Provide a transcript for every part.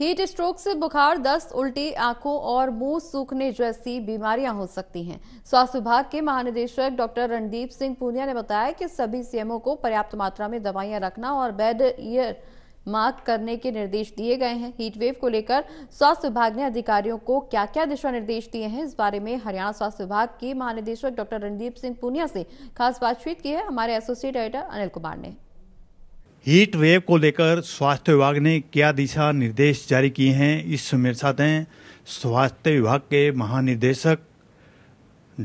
heat stroke से बुखार दस्त उल्टी आंखों और मुंह सूखने जैसी बीमारियां हो सकती हैं स्वास्थ्य विभाग के महानिदेशक डॉक्टर रणदीप सिंह पूनिया ने बताया कि सभी सीएमओ को पर्याप्त मात्रा में दवाइयां रखना और बेड ईयर मार्क करने के निर्देश दिए गए हैं हीटवेव को लेकर स्वास्थ्य विभाग ने अधिकारियों को क्या क्या दिशा निर्देश दिए हैं इस बारे में हरियाणा स्वास्थ्य विभाग के महानिदेशक डॉक्टर रणदीप सिंह पूनिया से खास बातचीत की है हमारे एसोसिएट एडिटर अनिल कुमार ने हीट वेव को लेकर स्वास्थ्य विभाग ने क्या दिशा निर्देश जारी किए हैं इस मेरे साथ हैं स्वास्थ्य विभाग के महानिदेशक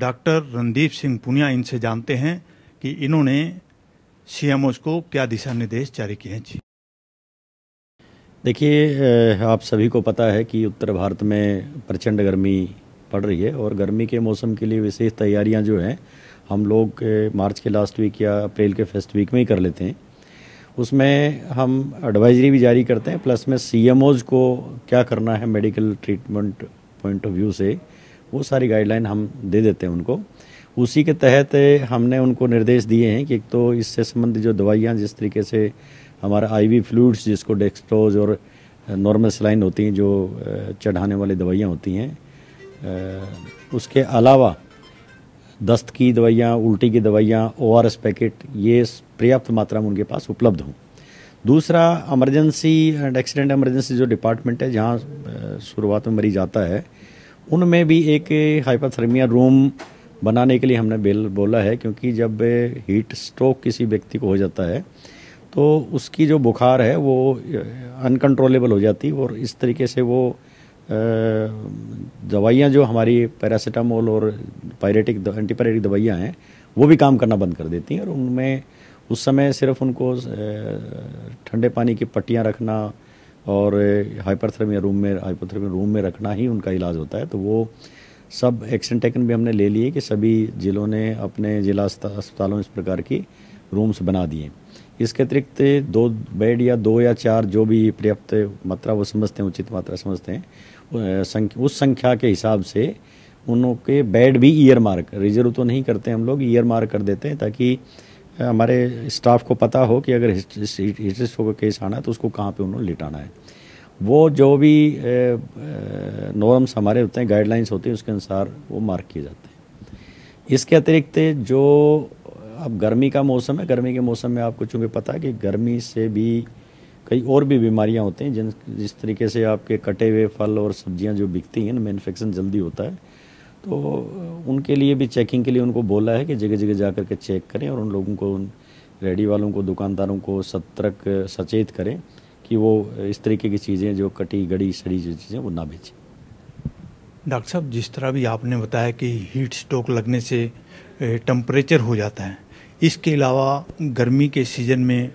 डॉक्टर रणदीप सिंह पुनिया इनसे जानते हैं कि इन्होंने सीएमओ को क्या दिशा निर्देश जारी किए हैं जी देखिए आप सभी को पता है कि उत्तर भारत में प्रचंड गर्मी पड़ रही है और गर्मी के मौसम के लिए विशेष तैयारियां जो हैं हम लोग मार्च के लास्ट वीक या अप्रैल के फर्स्ट वीक में ही कर लेते हैं उसमें हम एडवाइजरी भी जारी करते हैं प्लस में सी को क्या करना है medical treatment point of view से वो सारी गाइडलाइन हम दे देते हैं उनको उसी के तहत हमने उनको निर्देश दिए हैं कि एक तो इससे संबंधित जो दवाइयाँ जिस तरीके से हमारा आई वी फ्लूड्स जिसको डेक्सटोज और नॉर्मल सलाइन होती हैं जो चढ़ाने वाली दवाइयाँ होती हैं उसके अलावा दस्त की दवाइयाँ उल्टी की दवाइयाँ ओ पैकेट ये पर्याप्त मात्रा में उनके पास उपलब्ध हों दूसरा इमरजेंसी एंड एक्सीडेंट एमरजेंसी जो डिपार्टमेंट है जहाँ शुरुआत में मरीज आता है उनमें भी एक हाइपाथर्मिया रूम बनाने के लिए हमने बेल बोला है क्योंकि जब हीट स्ट्रोक किसी व्यक्ति को हो जाता है तो उसकी जो बुखार है वो अनकंट्रोलेबल हो जाती है और इस तरीके से वो दवाइयाँ जो हमारी पैरासीटामोल और पायरेटिक एंटीपायरेटिक दवाइयाँ हैं वो भी काम करना बंद कर देती हैं और उनमें उस समय सिर्फ उनको ठंडे पानी की पट्टियाँ रखना और हाइपरथर्मिया रूम में हाइपरथर्मिया रूम में रखना ही उनका इलाज होता है तो वो सब एक्शन टेकन भी हमने ले लिए कि सभी जिलों ने अपने जिला अस्पतालों में इस प्रकार की रूम्स बना दिए इसके अतिरिक्त दो बेड या दो या चार जो भी पर्याप्त मात्रा वो समझते हैं उचित मात्रा समझते हैं उस संख्या के हिसाब से उनके बेड भी ईयर मार्क रिजर्व तो नहीं करते हम लोग ईयर मार्क कर देते हैं ताकि हमारे स्टाफ को पता हो कि अगर हिस्ट्री स्ट्रोक का केस आना है तो उसको कहाँ पे उन्होंने लिटाना है वो जो भी नॉर्म्स हमारे होते हैं गाइडलाइंस होती हैं उसके अनुसार वो मार्क किए जाते हैं इसके अतिरिक्त जो अब गर्मी का मौसम है गर्मी के मौसम में आपको चूँकि पता है कि गर्मी से भी कई और भी बीमारियां होती हैं जिन जिस तरीके से आपके कटे हुए फल और सब्जियां जो बिकती हैं उनमें इन्फेक्शन जल्दी होता है तो उनके लिए भी चेकिंग के लिए उनको बोला है कि जगह जगह जा कर के चेक करें और उन लोगों को उन रेडी वालों को दुकानदारों को सतर्क सचेत करें कि वो इस तरीके की चीज़ें जो कटी गड़ी सड़ी जो चीज़ें वो ना बेचें डॉक्टर साहब जिस तरह भी आपने बताया कि हीट स्ट्रोक लगने से टम्परेचर हो जाता है इसके अलावा गर्मी के सीज़न में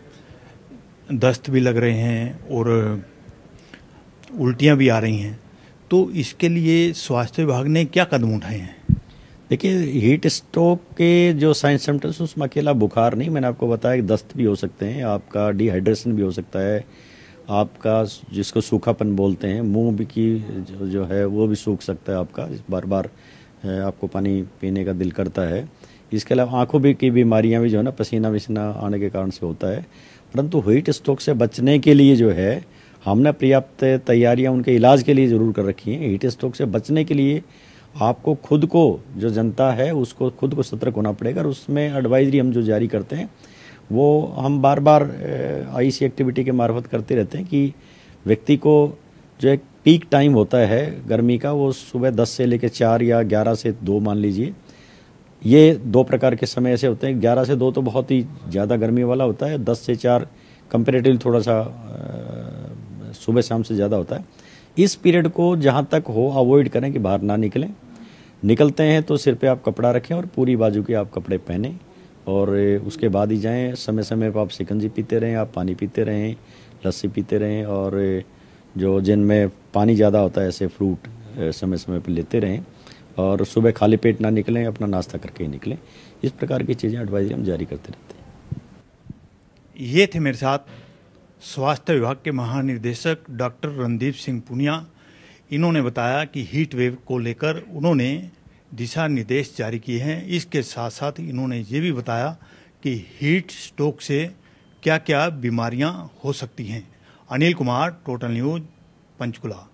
दस्त भी लग रहे हैं और उल्टियाँ भी आ रही हैं तो इसके लिए स्वास्थ्य विभाग ने क्या कदम उठाए हैं देखिए हीट स्ट्रोक के जो साइंस सिम्टम्स उसमें अकेला बुखार नहीं मैंने आपको बताया कि दस्त भी हो सकते हैं आपका डिहाइड्रेशन भी हो सकता है आपका जिसको सूखापन बोलते हैं मुंह भी की जो है वो भी सूख सकता है आपका बार बार आपको पानी पीने का दिल करता है इसके अलावा आंखों भी की बीमारियां भी जो है ना पसीना वसीना आने के कारण से होता है परंतु हीट स्ट्रोक से बचने के लिए जो है हमने पर्याप्त तैयारियां उनके इलाज के लिए ज़रूर कर रखी हैं हीट स्ट्रोक से बचने के लिए आपको खुद को जो जनता है उसको खुद को सतर्क होना पड़ेगा और उसमें एडवाइजरी हम जो जारी करते हैं वो हम बार बार आई सी एक्टिविटी के मार्फत करते रहते हैं कि व्यक्ति को जो एक पीक टाइम होता है गर्मी का वो सुबह दस से लेकर चार या ग्यारह से दो मान लीजिए ये दो प्रकार के समय ऐसे होते हैं ग्यारह से दो तो बहुत ही ज़्यादा गर्मी वाला होता है दस से चार कंपेरेटिव थोड़ा सा सुबह शाम से ज़्यादा होता है इस पीरियड को जहाँ तक हो अवॉइड करें कि बाहर ना निकलें निकलते हैं तो सिर पे आप कपड़ा रखें और पूरी बाजू के आप कपड़े पहने और उसके बाद ही जाएं समय समय पर आप सिकंजी पीते रहें आप पानी पीते रहें लस्सी पीते रहें और जो जिनमें पानी ज़्यादा होता है ऐसे फ्रूट समय समय पर लेते रहें और सुबह खाली पेट ना निकलें अपना नाश्ता करके ही निकलें इस प्रकार की चीज़ें एडवाइजरी हम जारी करते रहते हैं ये थे मेरे साथ स्वास्थ्य विभाग के महानिदेशक डॉक्टर रणदीप सिंह पुनिया इन्होंने बताया कि हीट वेव को लेकर उन्होंने दिशा निर्देश जारी किए हैं इसके साथ साथ इन्होंने ये भी बताया कि हीट स्ट्रोक से क्या क्या बीमारियां हो सकती हैं अनिल कुमार टोटल न्यूज पंचकुला